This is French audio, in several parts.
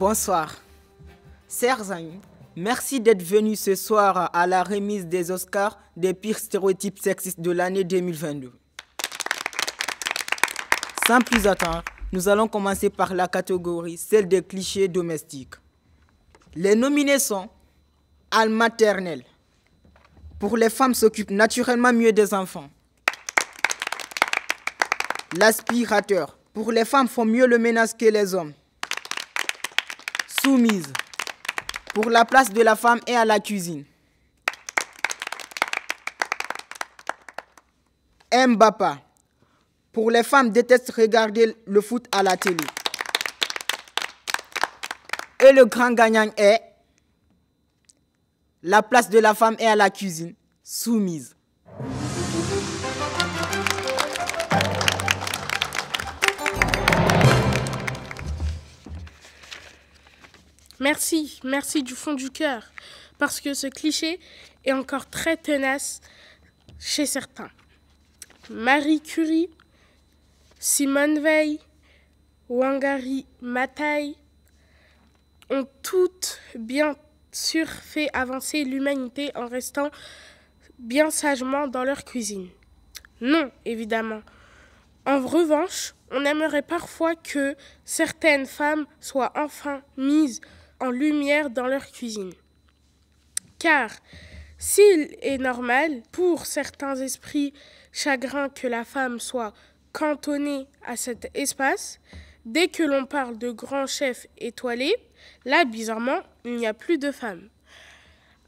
Bonsoir. Chers amis, merci d'être venus ce soir à la remise des Oscars des pires stéréotypes sexistes de l'année 2022. Sans plus attendre, nous allons commencer par la catégorie, celle des clichés domestiques. Les nominés sont Al maternelle. Pour les femmes s'occupent naturellement mieux des enfants. L'aspirateur. Pour les femmes font mieux le ménage que les hommes soumise pour la place de la femme et à la cuisine. Mbappa, pour les femmes détestent regarder le foot à la télé. Et le grand gagnant est la place de la femme et à la cuisine soumise. Merci, merci du fond du cœur, parce que ce cliché est encore très tenace chez certains. Marie Curie, Simone Veil, Wangari Matai ont toutes bien sûr fait avancer l'humanité en restant bien sagement dans leur cuisine. Non, évidemment. En revanche, on aimerait parfois que certaines femmes soient enfin mises en lumière dans leur cuisine. Car s'il est normal pour certains esprits chagrins que la femme soit cantonnée à cet espace, dès que l'on parle de grands chefs étoilés, là, bizarrement, il n'y a plus de femmes.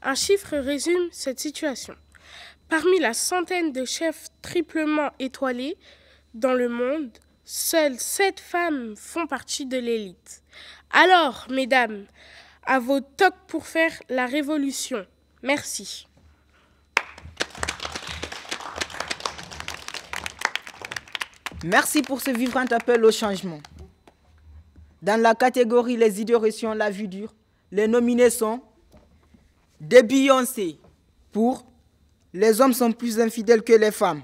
Un chiffre résume cette situation. Parmi la centaine de chefs triplement étoilés dans le monde, seules sept femmes font partie de l'élite, alors, mesdames, à vos tocs pour faire la révolution. Merci. Merci pour ce vivant appel au changement. Dans la catégorie Les idées reçues ont la vue dure, les nominés sont des Beyoncé pour Les hommes sont plus infidèles que les femmes.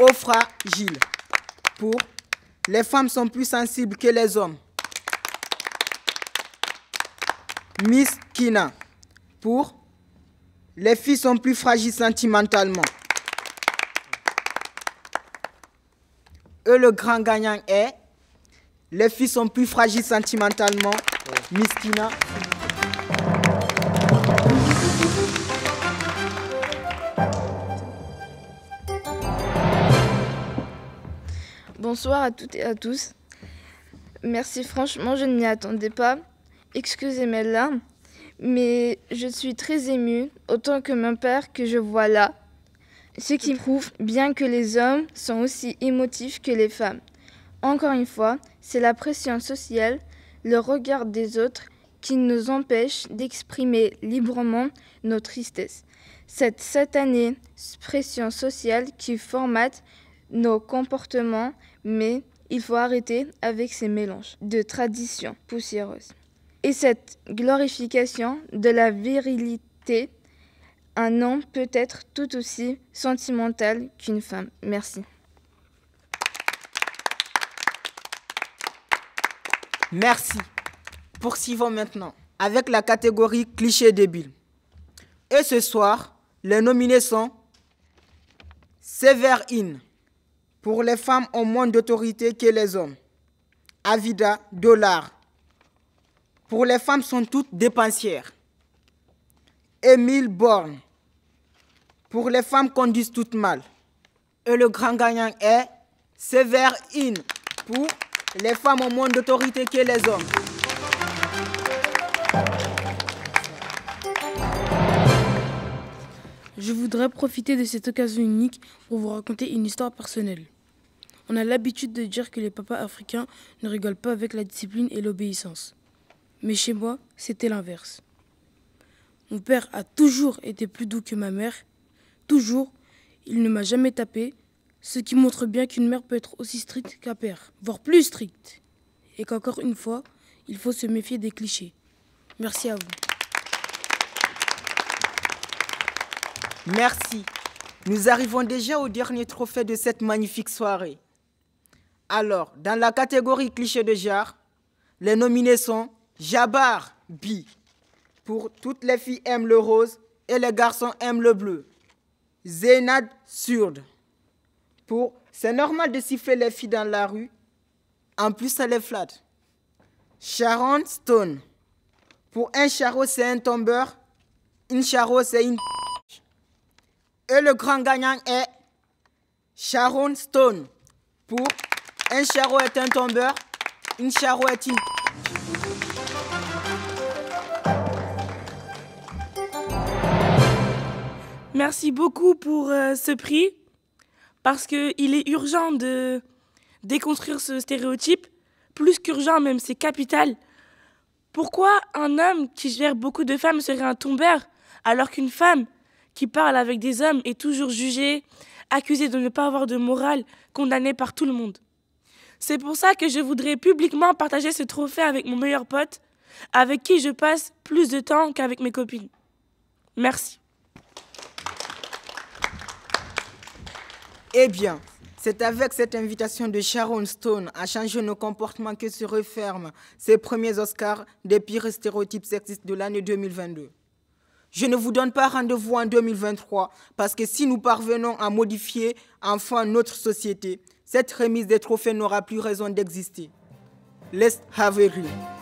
Ofra Gilles pour les femmes sont plus sensibles que les hommes. Miss Kina, pour les filles sont plus fragiles sentimentalement. Et le grand gagnant est les filles sont plus fragiles sentimentalement. Miss Kina. Bonsoir à toutes et à tous. Merci, franchement, je ne m'y attendais pas. Excusez mes larmes, mais je suis très émue, autant que mon père que je vois là. Ce qui prouve bien que les hommes sont aussi émotifs que les femmes. Encore une fois, c'est la pression sociale, le regard des autres qui nous empêche d'exprimer librement nos tristesses. Cette satanée pression sociale qui formate nos comportements, mais il faut arrêter avec ces mélanges de traditions poussiéreuses. Et cette glorification de la virilité, un homme peut être tout aussi sentimental qu'une femme. Merci. Merci. Poursuivons maintenant avec la catégorie cliché débile. Et ce soir, les nominés sont Severine, pour les femmes ont moins d'autorité que les hommes. Avida, dollar. Pour les femmes sont toutes dépensières. Émile Borne. Pour les femmes conduisent toutes mal. Et le grand gagnant est Sévère In. Pour les femmes ont moins d'autorité que les hommes. Je voudrais profiter de cette occasion unique pour vous raconter une histoire personnelle. On a l'habitude de dire que les papas africains ne rigolent pas avec la discipline et l'obéissance. Mais chez moi, c'était l'inverse. Mon père a toujours été plus doux que ma mère. Toujours, il ne m'a jamais tapé, ce qui montre bien qu'une mère peut être aussi stricte qu'un père, voire plus stricte. Et qu'encore une fois, il faut se méfier des clichés. Merci à vous. Merci. Nous arrivons déjà au dernier trophée de cette magnifique soirée. Alors, dans la catégorie cliché de genre, les nominés sont Jabar Bi. Pour toutes les filles aiment le rose et les garçons aiment le bleu. Zénad Surde. Pour c'est normal de siffler les filles dans la rue. En plus, ça les flatte. Sharon Stone. Pour un charot, c'est un tombeur. Une charot, c'est une. Et le grand gagnant est Sharon Stone. Pour un charo est un tombeur. Une charo est une... Merci beaucoup pour euh, ce prix, parce qu'il est urgent de déconstruire ce stéréotype, plus qu'urgent même, c'est capital. Pourquoi un homme qui gère beaucoup de femmes serait un tombeur, alors qu'une femme qui parle avec des hommes est toujours jugée, accusée de ne pas avoir de morale, condamnée par tout le monde c'est pour ça que je voudrais publiquement partager ce trophée avec mon meilleur pote, avec qui je passe plus de temps qu'avec mes copines. Merci. Eh bien, c'est avec cette invitation de Sharon Stone à changer nos comportements que se referment ces premiers Oscars des pires stéréotypes sexistes de l'année 2022. Je ne vous donne pas rendez-vous en 2023 parce que si nous parvenons à modifier enfin notre société, cette remise des trophées n'aura plus raison d'exister. Let's have a